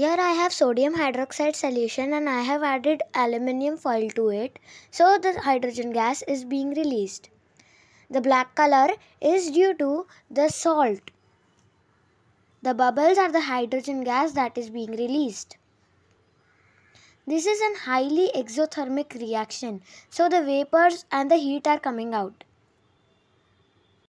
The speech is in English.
Here I have sodium hydroxide solution and I have added aluminium foil to it. So the hydrogen gas is being released. The black color is due to the salt. The bubbles are the hydrogen gas that is being released. This is an highly exothermic reaction. So the vapors and the heat are coming out.